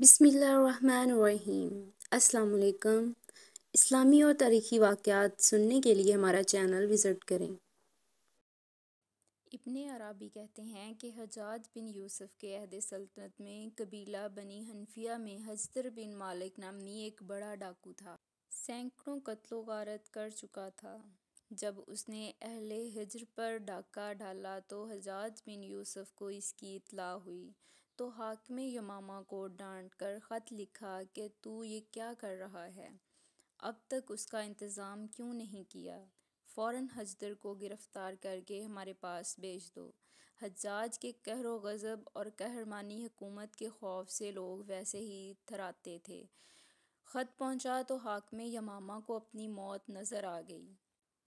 बिसमीम् अल्लाम इस्लामी और तारीख़ी वाक़ात सुनने के लिए हमारा चैनल विज़िट करें इबन अराबी कहते हैं कि हजाज बिन यूसुफ के अहद सल्तनत में कबीला बनी हनफिया में हजदर बिन मालिक नामनी एक बड़ा डाकू था सैकड़ों कत्लो गारत कर चुका था जब उसने अहले हजर पर डाका डाला तो हजाज बिन यूसुफ को इसकी इतला हुई तो हाकम यमामा को डांट कर ख़त लिखा कि तू ये क्या कर रहा है अब तक उसका इंतज़ाम क्यों नहीं किया फ़ौर हजदर को गिरफ़्तार करके हमारे पास भेज दो हजाज के कहर गज़ब और कहरमानी हुकूमत के खौफ से लोग वैसे ही थराते थे ख़त पहुंचा तो हाकम यमामा को अपनी मौत नज़र आ गई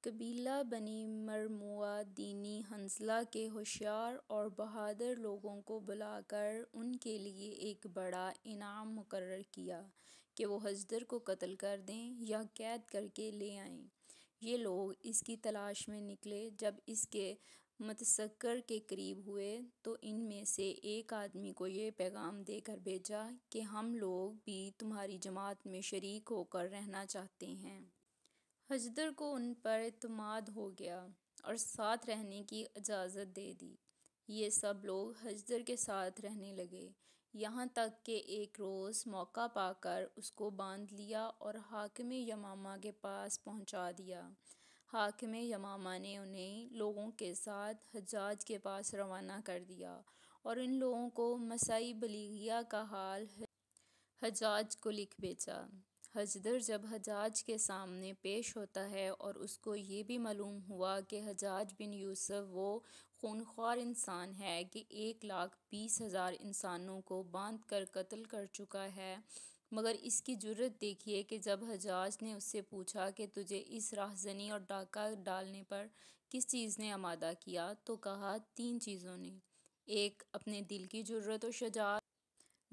कबीला बनी मरमुआ दीनी हंसला के होशियार और बहादुर लोगों को बुलाकर उनके लिए एक बड़ा इनाम मुकर किया कि वो हजदर को कत्ल कर दें या कैद करके ले आएं ये लोग इसकी तलाश में निकले जब इसके मतसक्कर के करीब हुए तो इनमें से एक आदमी को ये पैगाम देकर भेजा कि हम लोग भी तुम्हारी जमात में शरीक होकर रहना चाहते हैं हजदर को उन पर एतमाद हो गया और साथ रहने की इजाज़त दे दी ये सब लोग हजदर के साथ रहने लगे यहाँ तक कि एक रोज़ मौका पाकर उसको बांध लिया और हाकम यमामा के पास पहुँचा दिया हाकम यमामा ने उन्हें लोगों के साथ हजाज के पास रवाना कर दिया और इन लोगों को मसाई बलीगिया का हाल हजाज को लिख बेचा हजदर जब हजाज के सामने पेश होता है और उसको ये भी मालूम हुआ कि हजाज बिन यूसुफ वो खूनख्वार इंसान है कि एक लाख बीस हज़ार इंसानों को बांध कर कत्ल कर चुका है मगर इसकी जरूरत देखिए कि जब हजाज ने उससे पूछा कि तुझे इस राहजनी और डाका डालने पर किस चीज़ ने आमादा किया तो कहा तीन चीज़ों ने एक अपने दिल की जरूरत और शजात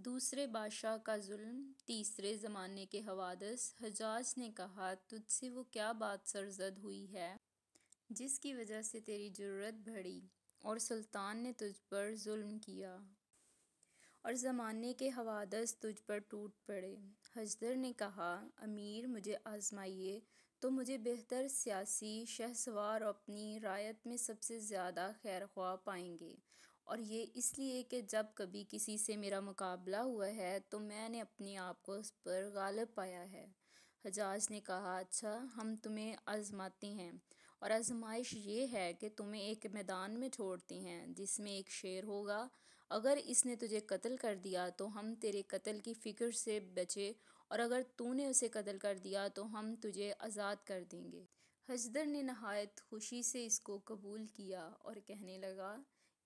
दूसरे बादशाह का जुल्म तीसरे ज़माने के हवादस हजाज ने कहा तुझसे वो क्या बात सरजद हुई है जिसकी वजह से तेरी ज़रूरत बढ़ी और सुल्तान ने तुझ पर जुल्म किया और ज़माने के हवादस तुझ पर टूट पड़े हजदर ने कहा अमीर मुझे आजमाइए तो मुझे बेहतर सियासी शहसवार अपनी रायत में सबसे ज़्यादा खैर ख्वाह पाएंगे और ये इसलिए कि जब कभी किसी से मेरा मुकाबला हुआ है तो मैंने अपने आप को उस पर गालब पाया है हजाज ने कहा अच्छा हम तुम्हें आजमाते हैं और आजमाइश ये है कि तुम्हें एक मैदान में छोड़ते हैं जिसमें एक शेर होगा अगर इसने तुझे कत्ल कर दिया तो हम तेरे कत्ल की फ़िक्र से बचे और अगर तूने उसे कत्ल कर दिया तो हम तुझे आज़ाद कर देंगे हजदर ने नहायत खुशी से इसको कबूल किया और कहने लगा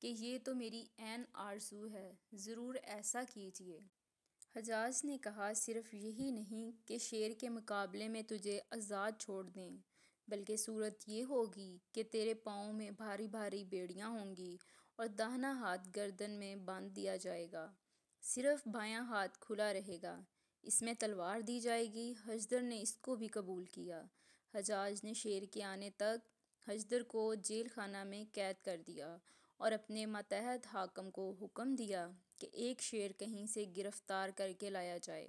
कि ये तो मेरी एन आरजू है ज़रूर ऐसा कीजिए हजाज ने कहा सिर्फ यही नहीं कि शेर के मुकाबले में तुझे आज़ाद छोड़ दें बल्कि सूरत ये होगी कि तेरे पाँव में भारी भारी बेड़ियाँ होंगी और दाहना हाथ गर्दन में बांध दिया जाएगा सिर्फ बायां हाथ खुला रहेगा इसमें तलवार दी जाएगी हजदर ने इसको भी कबूल किया हजाज ने शेर के आने तक हजदर को जेल खाना में कैद कर दिया और अपने मतहत हाकम को हुक्म दिया कि एक शेर कहीं से गिरफ़्तार करके लाया जाए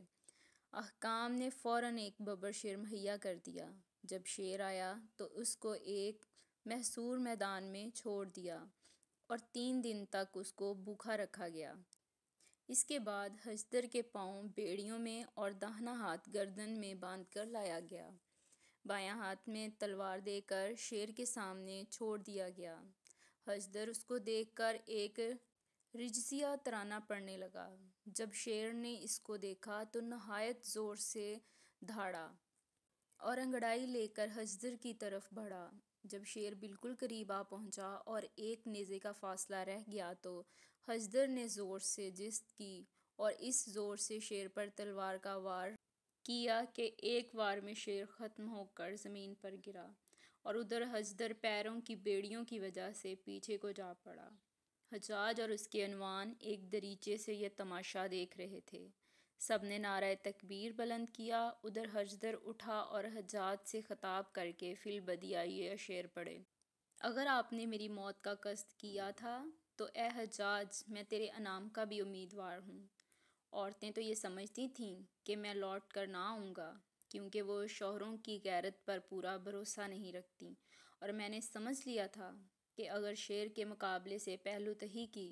अहकाम ने फ़ौर एक बबर शेर मुहैया कर दिया जब शेर आया तो उसको एक महसूर मैदान में छोड़ दिया और तीन दिन तक उसको भूखा रखा गया इसके बाद हजदर के पाँव बेड़ियों में और दाहना हाथ गर्दन में बांध कर लाया गया बायां हाथ में तलवार देकर शेर के सामने छोड़ दिया गया हजदर उसको देखकर एक रिजसिया तराना पड़ने लगा जब शेर ने इसको देखा तो नहायत ज़ोर से धाड़ा और अंगड़ाई लेकर हजदर की तरफ बढ़ा जब शेर बिल्कुल करीब आ पहुंचा और एक नेज़े का फासला रह गया तो हजदर ने ज़ोर से जिस्त की और इस ज़ोर से शेर पर तलवार का वार किया कि एक वार में शेर ख़त्म होकर ज़मीन पर गिरा और उधर हजदर पैरों की बेड़ियों की वजह से पीछे को जा पड़ा हजाज और उसके अनवान एक दरीचे से यह तमाशा देख रहे थे सब ने नारा तकबीर बुलंद किया उधर हजदर उठा और हजाज से खताब करके फिल बदिया या शेर पड़े अगर आपने मेरी मौत का कस्त किया था तो ए हजाज मैं तेरे अनाम का भी उम्मीदवार हूँ औरतें तो ये समझती थीं कि मैं लौट कर ना आऊँगा क्योंकि वो शोहरों की गैरत पर पूरा भरोसा नहीं रखती और मैंने समझ लिया था कि अगर शेर के मुकाबले से पहलू तही की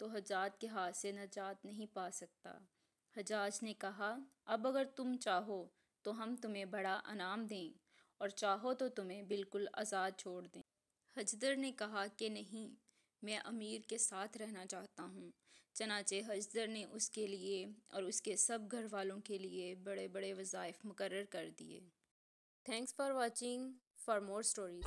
तो हजात के हाथ से नजात नहीं पा सकता हजाज ने कहा अब अगर तुम चाहो तो हम तुम्हें बड़ा अनाम दें और चाहो तो तुम्हें बिल्कुल आज़ाद छोड़ दें हजदर ने कहा कि नहीं मैं अमीर के साथ रहना चाहता हूँ चनाचे हजदर ने उसके लिए और उसके सब घर वालों के लिए बड़े बड़े वज़ाइफ मुकर कर दिए thanks for watching for more stories